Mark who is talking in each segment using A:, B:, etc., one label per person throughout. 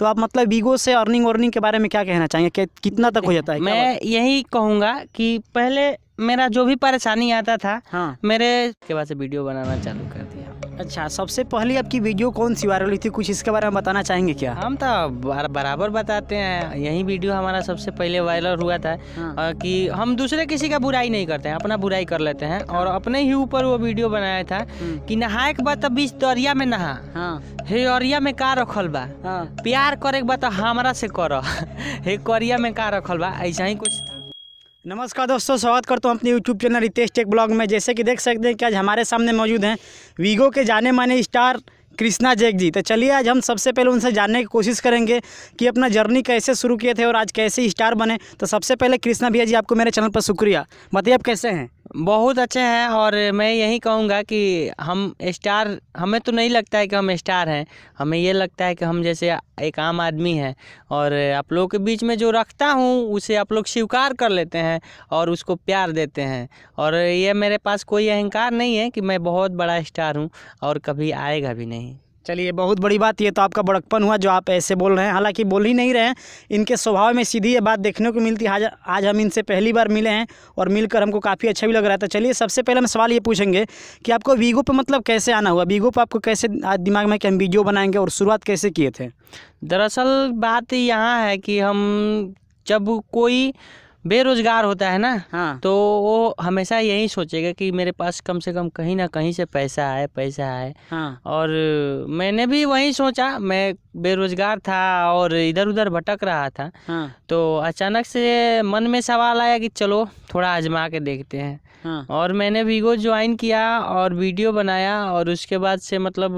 A: तो आप मतलब वीगो से अर्निंग वर्निंग के बारे में क्या कहना चाहेंगे कितना तक हो जाता है मैं यही कहूँगा कि पहले मेरा जो भी परेशानी आता था हाँ मेरे के बाद से वीडियो बनाना चालू कर दिया अच्छा सबसे पहले आपकी वीडियो कौन सी वायरल हुई थी कुछ इसके बारे में बताना चाहेंगे क्या
B: हम तो बराबर बताते हैं यही वीडियो हमारा सबसे पहले वायरल हुआ था हाँ। कि हम दूसरे किसी का बुराई नहीं करते हैं अपना बुराई कर लेते हैं और हाँ। अपने ही ऊपर वो वीडियो बनाया था हम्म। कि नहाए के बाद तो बीच दरिया में नहा हाँ। हे औरिया में का रखल बा हाँ। प्यार करे के बाद तो हमारा से कर हे करिया में का रखल बा ऐसा ही कुछ
A: नमस्कार दोस्तों स्वागत करता हूँ अपने YouTube channel Ritesh tech blog में जैसे कि देख सकते हैं कि आज हमारे सामने मौजूद हैं वीगो के जाने माने स्टार कृष्णा जैक जी तो चलिए आज हम सबसे पहले उनसे जानने की कोशिश करेंगे कि अपना जर्नी कैसे शुरू किए थे और आज कैसे स्टार बने तो सबसे पहले कृष्णा भैया जी आपको मेरे चैनल पर शुक्रिया बताइए आप कैसे हैं
B: बहुत अच्छे हैं और मैं यही कहूँगा कि हम स्टार हमें तो नहीं लगता है कि हम स्टार हैं हमें ये लगता है कि हम जैसे एक आम आदमी हैं और आप लोगों के बीच में जो रखता हूँ उसे आप लोग स्वीकार कर लेते हैं और उसको प्यार देते हैं और ये मेरे पास कोई अहंकार नहीं है कि मैं बहुत
A: बड़ा स्टार हूँ और कभी आएगा भी नहीं चलिए बहुत बड़ी बात ये तो आपका बड़कपन हुआ जो आप ऐसे बोल रहे हैं हालांकि बोल ही नहीं रहे हैं इनके स्वभाव में सीधी ये बात देखने को मिलती है आज आज हम इनसे पहली बार मिले हैं और मिलकर हमको काफ़ी अच्छा भी लग रहा था चलिए सबसे पहले हम सवाल ये पूछेंगे कि आपको वीगो पर मतलब कैसे आना हुआ वीगो पर आपको कैसे आज दिमाग में कि हम वीडियो बनाएंगे और शुरुआत कैसे किए थे
B: दरअसल बात यहाँ है कि हम जब कोई बेरोजगार होता है ना हाँ तो वो हमेशा यही सोचेगा कि मेरे पास कम से कम कहीं ना कहीं से पैसा आए पैसा आए हाँ और मैंने भी वही सोचा मैं बेरोजगार था और इधर उधर भटक रहा था हाँ तो अचानक से मन में सवाल आया कि चलो थोड़ा आजमा के देखते हैं हाँ और मैंने वीगो ज्वाइन किया और वीडियो बनाया और उसके बाद से मतलब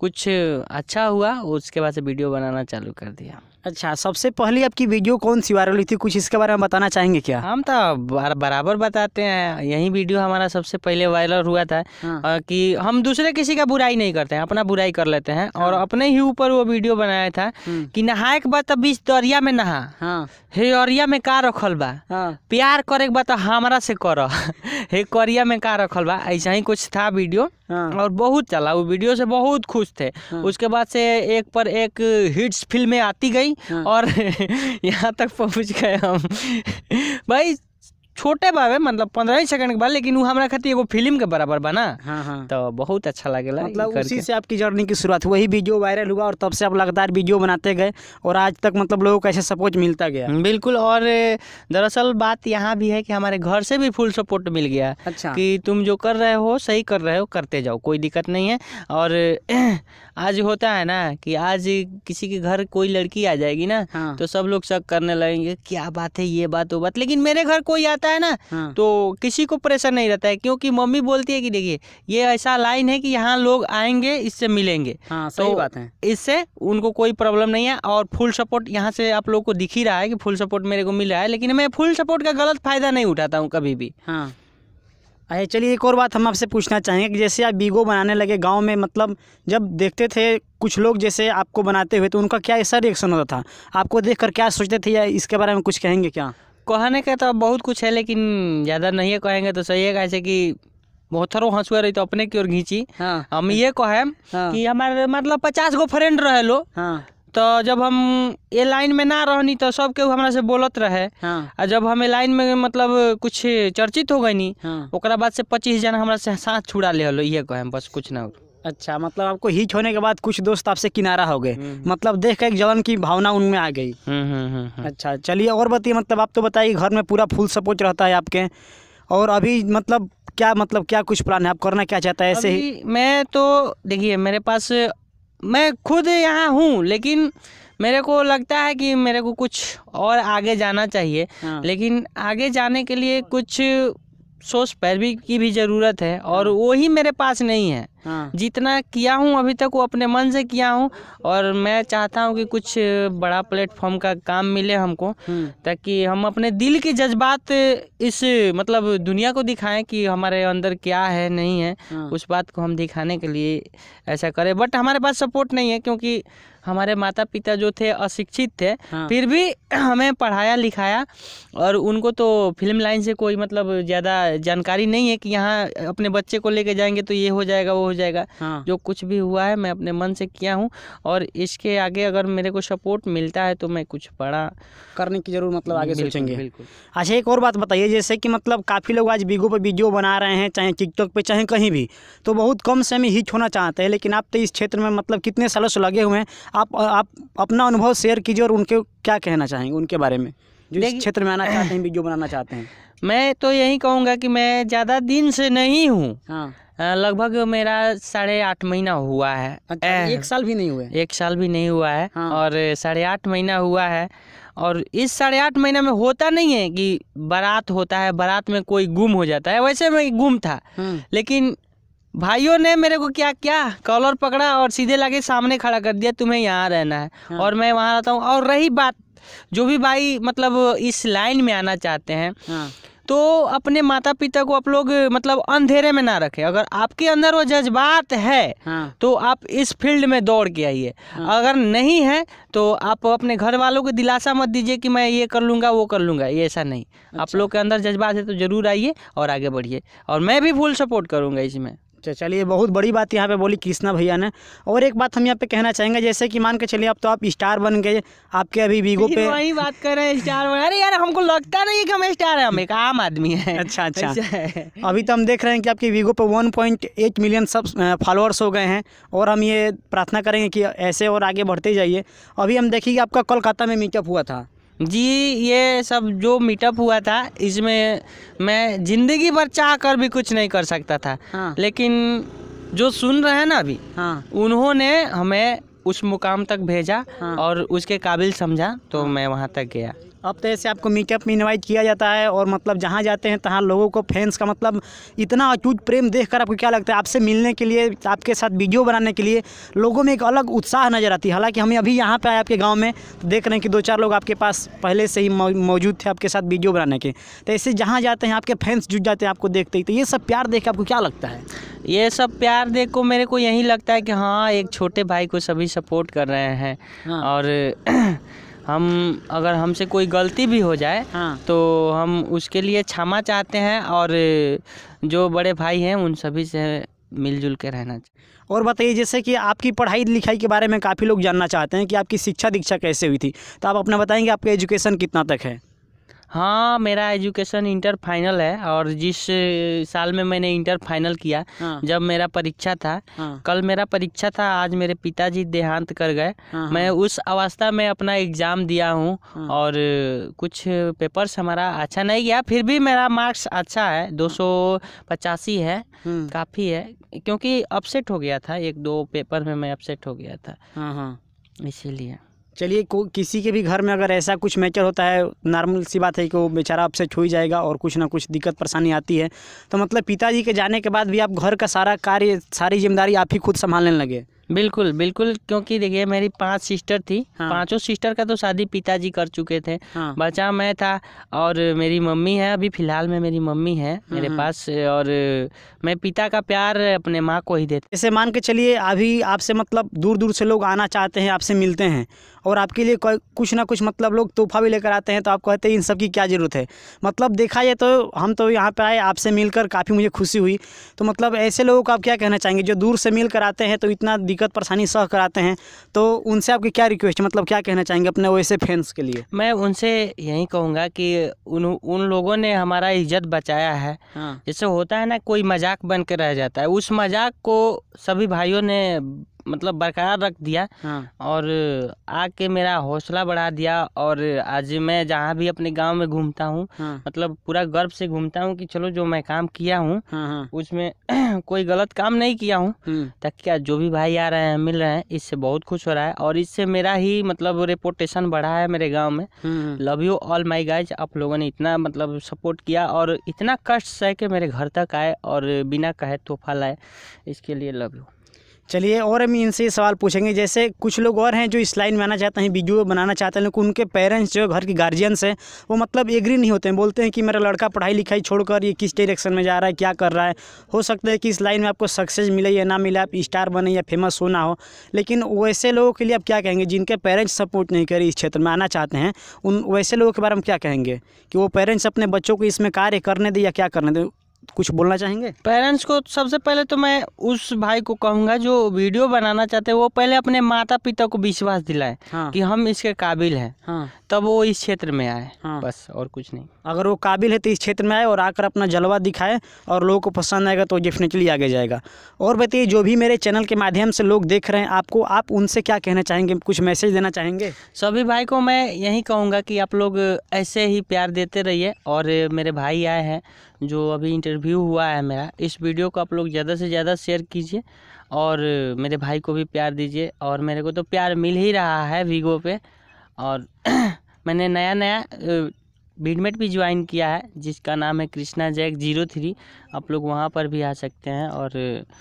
B: कुछ अच्छा हुआ उसके बाद से वीडियो
A: बनाना चालू कर दिया अच्छा सबसे पहले आपकी वीडियो कौन सी वायरल हुई थी कुछ इसके बारे में बताना चाहेंगे क्या हम तो बराबर बताते हैं यही वीडियो हमारा सबसे
B: पहले वायरल हुआ था हाँ। कि हम दूसरे किसी का बुराई नहीं करते हैं अपना बुराई कर लेते हैं और हाँ। अपने ही ऊपर वो वीडियो बनाया था हम्म। कि नहाए के बाद तब बीच दरिया में नहा हाँ। हे अरिया में का रखल बा हाँ। प्यार करे के बा तो हमारा से कर हे करिया में का रखल बा ऐसा ही कुछ था वीडियो हाँ। और बहुत चला वो वीडियो से बहुत खुश थे हाँ। उसके बाद से एक पर एक हिट्स फिल्में आती गई हाँ। और यहाँ तक पहुँच गए हम भाई छोटे बावे मतलब पंद्रह सेकंड के बाद लेकिन वो हमारा खाती एगो फिल्म के बराबर बना हाँ
A: हाँ। तो बहुत अच्छा लगे मतलब उसी से आपकी जर्नी की शुरुआत वही वीडियो वायरल हुआ और तब से आप लगातार वीडियो बनाते गए और आज तक मतलब लोगों का ऐसे सपोर्ट मिलता गया हम्म, बिल्कुल और दरअसल
B: बात यहाँ भी है कि हमारे घर से भी फुल सपोर्ट मिल गया अच्छा कि तुम जो कर रहे हो सही कर रहे हो करते जाओ कोई दिक्कत नहीं है और आज होता है ना कि आज किसी के घर कोई लड़की आ जाएगी ना हाँ। तो सब लोग शक करने लगेंगे क्या बात है ये बात वो बात लेकिन मेरे घर कोई आता होता है ना हाँ। तो किसी को प्रेशर नहीं रहता है क्योंकि मम्मी बोलती है कि देखिए ये ऐसा लाइन है कि यहाँ लोग आएंगे इससे मिलेंगे हाँ, तो सही तो बात है इससे उनको कोई प्रॉब्लम नहीं है और फुल सपोर्ट यहाँ से आप लोग को दिख ही रहा है कि फुल सपोर्ट मेरे को मिल रहा है लेकिन मैं फुल सपोर्ट का
A: गलत फायदा नहीं उठाता हूँ कभी भी हाँ अरे चलिए एक और बात हम आपसे पूछना चाहेंगे कि जैसे आप बीगो बनाने लगे गांव में मतलब जब देखते थे कुछ लोग जैसे आपको बनाते हुए तो उनका क्या ऐसा रिएक्शन होता था आपको देखकर क्या सोचते थे या इसके बारे में कुछ कहेंगे क्या
B: कहने के तो बहुत कुछ है लेकिन ज़्यादा नहीं कहेंगे तो सही है कैसे कि मोहथरो हंसुआ रही तो अपने की ओर घींची हाँ, हम ये कहे हाँ, कि हमारे मतलब पचास गो फ्रेंड रहे लो हाँ, तो जब हम ये लाइन में ना रहनी तो सब केहू हमारा से बोलत रहे हाँ। और जब हम लाइन में मतलब कुछ चर्चित हो गई नी हाँ। बाद से पच्चीस जना हमारा से साथ छुड़ा ले लो
A: ये कहे बस कुछ ना अच्छा मतलब आपको हिच होने के बाद कुछ दोस्त आपसे किनारा हो गए हम्म। मतलब देख कर एक जलन की भावना उनमें आ गई हम्म, हम्म, अच्छा चलिए और बताइए मतलब आप तो बताइए घर में पूरा फुल सपोर्ट रहता है आपके और अभी मतलब क्या मतलब क्या कुछ प्लान है आप करना क्या चाहता है ऐसे ही मैं तो देखिए मेरे पास मैं खुद यहाँ हूँ लेकिन
B: मेरे को लगता है कि मेरे को कुछ और आगे जाना चाहिए हाँ। लेकिन आगे जाने के लिए कुछ सोच पैरवी की भी जरूरत है और हाँ। वो ही मेरे पास नहीं है हाँ। जितना किया हूँ अभी तक वो अपने मन से किया हूँ और मैं चाहता हूँ कि कुछ बड़ा प्लेटफॉर्म का काम मिले हमको हम्म। ताकि हम अपने दिल के जज्बात इस मतलब दुनिया को दिखाएं कि हमारे अंदर क्या है नहीं है हाँ। उस बात को हम दिखाने के लिए ऐसा करें बट हमारे पास सपोर्ट नहीं है क्योंकि हमारे माता पिता जो थे अशिक्षित थे हाँ। फिर भी हमें पढ़ाया लिखाया और उनको तो फिल्म लाइन से कोई मतलब ज़्यादा जानकारी नहीं है कि यहाँ अपने बच्चे को लेके जाएंगे तो ये हो जाएगा वो हो जाएगा हाँ। जो कुछ भी हुआ है मैं अपने मन से किया हूँ और इसके आगे अगर
A: मेरे को सपोर्ट मिलता है तो मैं कुछ बड़ा करने की ज़रूर मतलब आगे सोचेंगे बिल्कुल अच्छा एक और बात बताइए जैसे कि मतलब काफ़ी लोग आज बीगो पर वीडियो बना रहे हैं चाहे टिकटॉक पर चाहे कहीं भी तो बहुत कम समय हिट होना चाहते हैं लेकिन आप तो इस क्षेत्र में मतलब कितने सालों से लगे हुए हैं आप आप अपना अनुभव शेयर कीजिए और उनके क्या कहना चाहेंगे उनके बारे में जो इस क्षेत्र में आना चाहते हैं वीडियो बनाना चाहते हैं मैं तो यही कहूँगा कि मैं ज़्यादा दिन से नहीं हूँ हाँ लगभग
B: मेरा साढ़े आठ महीना हुआ है अच्छा, एक साल भी नहीं हुआ है एक साल भी नहीं हुआ है हाँ। और साढ़े आठ महीना हुआ है और इस साढ़े आठ महीना में होता नहीं है कि बारात होता है बारात में कोई गुम हो जाता है वैसे मैं गुम था हाँ। लेकिन भाइयों ने मेरे को क्या क्या कॉलर पकड़ा और सीधे लाके सामने खड़ा कर दिया तुम्हें यहाँ रहना है हाँ। और मैं वहाँ रहता हूँ और रही बात जो भी भाई मतलब इस लाइन में आना चाहते हैं हाँ। तो अपने माता पिता को आप लोग मतलब अंधेरे में ना रखें अगर आपके अंदर वो जज्बात है हाँ। तो आप इस फील्ड में दौड़ के आइए हाँ। अगर नहीं है तो आप अपने घर वालों को दिलासा मत दीजिए कि मैं ये कर लूँगा वो कर लूँगा ये ऐसा नहीं आप अच्छा।
A: लोग के अंदर जज्बात है तो ज़रूर आइए और आगे बढ़िए और मैं भी फुल सपोर्ट करूँगा इसमें अच्छा चलिए बहुत बड़ी बात यहाँ पे बोली कृष्णा भैया ने और एक बात हम यहाँ पे कहना चाहेंगे जैसे कि मान के चलिए अब तो आप स्टार बन गए आपके अभी वीगो पे वही
B: बात कर रहे हैं स्टार बन अरे यार हमको लगता नहीं कि हम स्टार
A: है हम एक आम आदमी है अच्छा अच्छा, अभी तो हम देख रहे हैं कि आपके वीगो पे वन मिलियन सब फॉलोअर्स हो गए हैं और हम ये प्रार्थना करेंगे कि ऐसे और आगे बढ़ते जाइए अभी हम देखिए आपका कोलकाता में मीटअप हुआ था जी ये सब जो मीटअप हुआ
B: था इसमें मैं ज़िंदगी भर चाह कर भी कुछ नहीं कर सकता था हाँ। लेकिन जो सुन रहे हैं ना अभी हाँ। उन्होंने हमें उस मुकाम तक भेजा हाँ। और उसके काबिल समझा तो हाँ। मैं वहाँ तक गया
A: अब तो ऐसे आपको मीटअप में इनवाइट किया जाता है और मतलब जहाँ जाते हैं तहाँ लोगों को फैंस का मतलब इतना अचूत प्रेम देखकर आपको क्या लगता है आपसे मिलने के लिए आपके साथ वीडियो बनाने के लिए लोगों में एक अलग उत्साह नज़र आती है हालांकि हमें अभी यहाँ पर आए आपके गाँव में तो देख रहे हैं कि दो चार लोग आपके पास पहले से ही मौजूद थे आपके साथ वीडियो बनाने के तो ऐसे जहाँ जाते हैं आपके फैंस जुट जाते हैं आपको देखते ही तो ये सब प्यार देख आपको क्या लगता है ये सब
B: प्यार देख को मेरे को यही लगता है कि हाँ एक छोटे भाई को सभी सपोर्ट कर रहे हैं हाँ। और हाँ, हम अगर हमसे कोई गलती भी हो जाए हाँ। तो हम उसके लिए क्षमा चाहते हैं और जो बड़े भाई हैं उन सभी से
A: मिलजुल के रहना चाहिए और बताइए जैसे कि आपकी पढ़ाई लिखाई के बारे में काफ़ी लोग जानना चाहते हैं कि आपकी शिक्षा दीक्षा कैसे हुई थी तो आप अपना बताएंगे आपका एजुकेशन कितना तक है हाँ
B: मेरा एजुकेशन इंटर फाइनल है और जिस साल में मैंने इंटर फाइनल किया हाँ। जब मेरा परीक्षा था हाँ। कल मेरा परीक्षा था आज मेरे पिताजी देहांत कर गए हाँ।, हाँ। मैं उस अवस्था में अपना एग्ज़ाम दिया हूँ हाँ। और कुछ पेपर्स हमारा अच्छा नहीं गया फिर भी मेरा मार्क्स अच्छा है दो हाँ। सौ पचासी है हम्म। काफ़ी है क्योंकि अपसेट हो गया था एक दो पेपर में मैं अपसेट हो गया था हाँ,
A: इसीलिए चलिए को किसी के भी घर में अगर ऐसा कुछ मैचर होता है नॉर्मल सी बात है कि वो बेचारा आपसे छू ही जाएगा और कुछ ना कुछ दिक्कत परेशानी आती है तो मतलब पिताजी के जाने के बाद भी आप घर का सारा कार्य सारी जिम्मेदारी आप ही खुद संभालने लगे
B: बिल्कुल बिल्कुल क्योंकि देखिए मेरी पांच सिस्टर थी हाँ। पांचों सिस्टर का तो शादी पिताजी कर चुके थे हाँ। बचा मैं था और मेरी मम्मी है अभी फिलहाल में मेरी मम्मी है मेरे हाँ, हाँ। पास और मैं पिता का प्यार अपने
A: माँ को ही देते ऐसे मान के चलिए अभी आपसे मतलब दूर दूर से लोग आना चाहते हैं आपसे मिलते हैं और आपके लिए कुछ ना कुछ मतलब लोग तोहफा भी लेकर आते हैं तो आप कहते हैं इन सब की क्या ज़रूरत है मतलब देखा जाए तो हम तो यहाँ पर आए आपसे मिलकर काफ़ी मुझे खुशी हुई तो मतलब ऐसे लोगों को आप क्या कहना चाहेंगे जो दूर से मिल कर आते हैं तो इतना दिक्कत परेशानी सह कर हैं तो उनसे आपकी क्या रिक्वेस्ट मतलब क्या कहना चाहेंगे अपने वैसे फैंस के लिए
B: मैं उनसे यही कहूँगा कि उन उन लोगों ने हमारा इज्जत बचाया है हाँ। जैसे होता है ना कोई मजाक बन के रह जाता है उस मजाक को सभी भाइयों ने मतलब बरकरार रख दिया हाँ। और आके मेरा हौसला बढ़ा दिया और आज मैं जहाँ भी अपने गांव में घूमता हूँ हाँ। मतलब पूरा गर्व से घूमता हूँ कि चलो जो मैं काम किया हूँ हाँ।, हाँ। उसमें कोई गलत काम नहीं किया हूँ हम्म। तक क्या जो भी भाई आ रहे हैं मिल रहे हैं इससे बहुत खुश हो रहा है और इससे मेरा ही मतलब रेपोटेशन बढ़ा है मेरे गाँव में love you all my guys आप लोगों ने इतना मतलब सपोर्ट किया और इतना कष्ट सह के मेरे घर तक आए और बिना कहे तोहफा लाए
A: इसके लिए लव यू चलिए और हम इनसे सवाल पूछेंगे जैसे कुछ लोग और हैं जो इस लाइन में आना चाहते हैं वीडियो बनाना चाहते हैं लेकिन उनके पेरेंट्स जो घर के गार्जियंस हैं वो मतलब एग्री नहीं होते हैं बोलते हैं कि मेरा लड़का पढ़ाई लिखाई छोड़कर ये किस डायरेक्शन में जा रहा है क्या कर रहा है हो सकता है कि इस लाइन में आपको सक्सेस मिले या ना मिले आप स्टार बने या फेमस हो ना हो लेकिन वैसे लोगों के लिए आप क्या कहेंगे जिनके पेरेंट्स सपोर्ट नहीं करे इस क्षेत्र में आना चाहते हैं उन वैसे लोगों के बारे में क्या कहेंगे कि वो पेरेंट्स अपने बच्चों को इसमें कार्य करने दें या क्या करने दें कुछ बोलना चाहेंगे पेरेंट्स को सबसे पहले तो मैं
B: उस भाई को कहूंगा जो वीडियो बनाना चाहते हैं वो पहले अपने माता पिता को विश्वास दिलाए हाँ।
A: कि हम इसके काबिल हैं हाँ। तब वो इस क्षेत्र में आए हाँ। बस और कुछ नहीं अगर वो काबिल है तो इस क्षेत्र में आए और आकर अपना जलवा दिखाए और लोगों को पसंद आएगा तो डेफिनेटली आगे जाएगा और बताइए जो भी मेरे चैनल के माध्यम से लोग देख रहे हैं आपको आप उनसे क्या कहना चाहेंगे कुछ मैसेज देना चाहेंगे
B: सभी भाई को मैं यही कहूँगा कि आप लोग ऐसे ही प्यार देते रहिए और मेरे भाई आए हैं जो अभी इंटरव्यू हुआ है मेरा इस वीडियो को आप लोग ज़्यादा से ज़्यादा शेयर कीजिए और मेरे भाई को भी प्यार दीजिए और मेरे को तो प्यार मिल ही रहा है वीगो पे और मैंने नया नया बीडमेट भी ज्वाइन किया है जिसका नाम है कृष्णा जैक जीरो थ्री आप लोग वहाँ पर भी आ सकते हैं और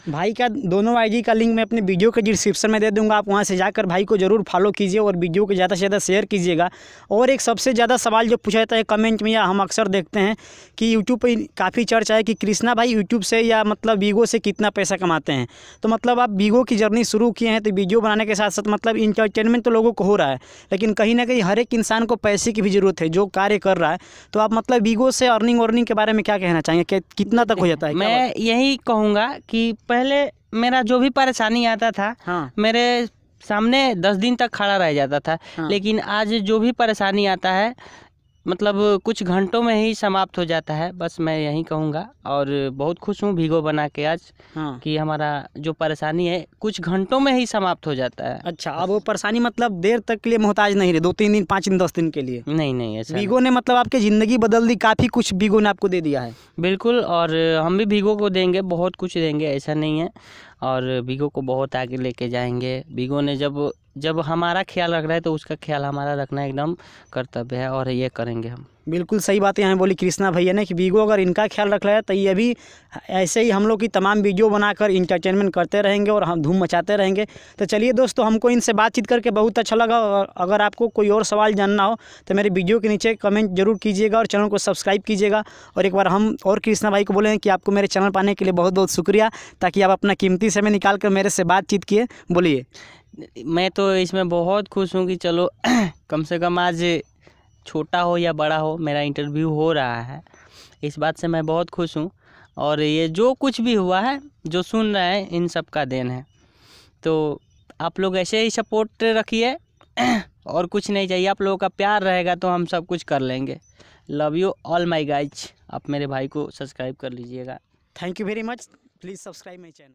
A: भाई का दोनों आईडी का लिंक मैं अपने वीडियो के डिस्क्रिप्शन में दे दूँगा आप वहाँ से जाकर भाई को ज़रूर फॉलो कीजिए और वीडियो को ज़्यादा से ज़्यादा शेयर कीजिएगा और एक सबसे ज़्यादा सवाल जो पूछा जाता है कमेंट में या हम अक्सर देखते हैं कि यूट्यूब पर काफ़ी चर्चा है कि कृष्णा भाई यूट्यूब से या मतलब वीगो से कितना पैसा कमाते हैं तो मतलब आप वीगो की जर्नी शुरू किए हैं तो वीडियो बनाने के साथ साथ मतलब इंटरटेनमेंट तो लोगों को हो रहा है लेकिन कहीं ना कहीं हर एक इंसान को पैसे की भी ज़रूरत है जो कार्य कर रहा है तो आप मतलब वीगो से अर्निंग वर्निंग के बारे में क्या कहना चाहेंगे कितना तक फर्क हो जाता है मैं
B: यही कहूँगा कि पहले मेरा जो भी परेशानी आता था हाँ। मेरे सामने दस दिन तक खड़ा रह जाता था हाँ। लेकिन आज जो भी परेशानी आता है मतलब कुछ घंटों में ही समाप्त हो जाता है बस मैं यही कहूँगा और बहुत खुश हूँ भीगो बना के आज हाँ। कि हमारा
A: जो परेशानी है कुछ घंटों में ही समाप्त हो जाता है अच्छा अब वो परेशानी मतलब देर तक के लिए मोहताज नहीं रहे दो तीन दिन पाँच दिन दस दिन के लिए नहीं नहीं ऐसा भिगो ने मतलब आपकी ज़िंदगी बदल दी काफ़ी कुछ भीगो ने आपको दे दिया है
B: बिल्कुल और हम भी भीगो को देंगे बहुत कुछ देंगे ऐसा नहीं है और भिगो को बहुत आगे लेके जाएंगे भीगो ने जब जब हमारा ख्याल रख रहा है
A: तो उसका ख्याल हमारा रखना एकदम कर्तव्य है और ये करेंगे हम बिल्कुल सही बात यहाँ बोली कृष्णा भैया ने कि वीगो अगर इनका ख्याल रख रहा है तो ये भी ऐसे ही हम लोग की तमाम वीडियो बनाकर इंटरटेनमेंट करते रहेंगे और हम धूम मचाते रहेंगे तो चलिए दोस्तों हमको इनसे बातचीत करके बहुत अच्छा लगा और अगर आपको कोई और सवाल जानना हो तो मेरे वीडियो के नीचे कमेंट जरूर कीजिएगा और चैनल को सब्सक्राइब कीजिएगा और एक बार हम और कृष्णा भाई को बोले कि आपको मेरे चैनल पाने के लिए बहुत बहुत शुक्रिया ताकि आप अपना कीमती समय निकाल कर मेरे से बातचीत किए बोलिए
B: मैं तो इसमें बहुत खुश हूँ कि चलो कम से कम आज छोटा हो या बड़ा हो मेरा इंटरव्यू हो रहा है इस बात से मैं बहुत खुश हूँ और ये जो कुछ भी हुआ है जो सुन रहे हैं इन सब का देन है तो आप लोग ऐसे ही सपोर्ट रखिए और कुछ नहीं चाहिए आप लोगों का प्यार रहेगा तो हम सब कुछ कर लेंगे love you all my guys आप मेरे भाई को सब्सक्राइब कर लीजिएगा thank you very much
A: please subscribe my channel